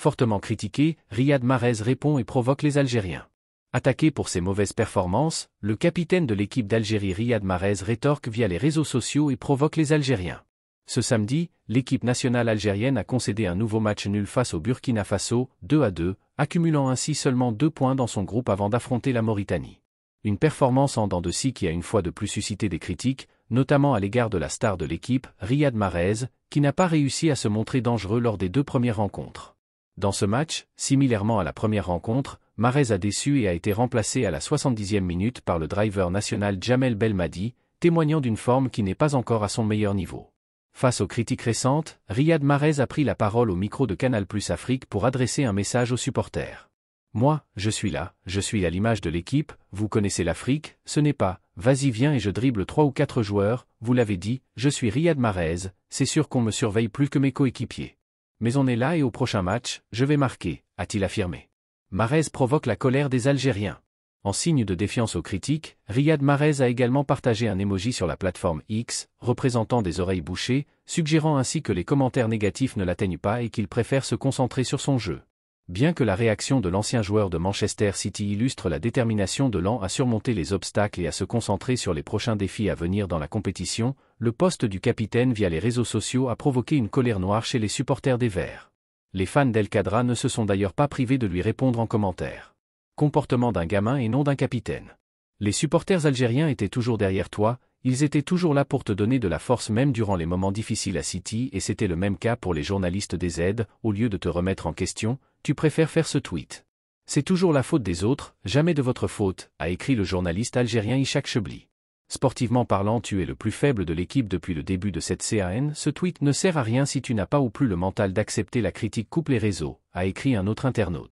Fortement critiqué, Riyad Mahrez répond et provoque les Algériens. Attaqué pour ses mauvaises performances, le capitaine de l'équipe d'Algérie Riyad Mahrez rétorque via les réseaux sociaux et provoque les Algériens. Ce samedi, l'équipe nationale algérienne a concédé un nouveau match nul face au Burkina Faso, 2 à 2, accumulant ainsi seulement deux points dans son groupe avant d'affronter la Mauritanie. Une performance en dents de scie qui a une fois de plus suscité des critiques, notamment à l'égard de la star de l'équipe, Riyad Mahrez, qui n'a pas réussi à se montrer dangereux lors des deux premières rencontres. Dans ce match, similairement à la première rencontre, Marez a déçu et a été remplacé à la 70e minute par le driver national Jamel Belmadi, témoignant d'une forme qui n'est pas encore à son meilleur niveau. Face aux critiques récentes, Riyad Marez a pris la parole au micro de Canal Plus Afrique pour adresser un message aux supporters. Moi, je suis là, je suis à l'image de l'équipe, vous connaissez l'Afrique, ce n'est pas, vas-y viens et je dribble trois ou quatre joueurs, vous l'avez dit, je suis Riyad Marez, c'est sûr qu'on me surveille plus que mes coéquipiers mais on est là et au prochain match, je vais marquer, a-t-il affirmé. Marez provoque la colère des Algériens. En signe de défiance aux critiques, Riyad Marez a également partagé un emoji sur la plateforme X, représentant des oreilles bouchées, suggérant ainsi que les commentaires négatifs ne l'atteignent pas et qu'il préfère se concentrer sur son jeu bien que la réaction de l'ancien joueur de Manchester City illustre la détermination de Lan à surmonter les obstacles et à se concentrer sur les prochains défis à venir dans la compétition, le poste du capitaine via les réseaux sociaux a provoqué une colère noire chez les supporters des Verts. Les fans d'El Cadra ne se sont d'ailleurs pas privés de lui répondre en commentaire. Comportement d'un gamin et non d'un capitaine. Les supporters algériens étaient toujours derrière toi, ils étaient toujours là pour te donner de la force même durant les moments difficiles à City et c'était le même cas pour les journalistes des aides, au lieu de te remettre en question, tu préfères faire ce tweet. C'est toujours la faute des autres, jamais de votre faute, a écrit le journaliste algérien Ishak Chebli. Sportivement parlant, tu es le plus faible de l'équipe depuis le début de cette CAN. Ce tweet ne sert à rien si tu n'as pas ou plus le mental d'accepter la critique couple les réseaux, a écrit un autre internaute.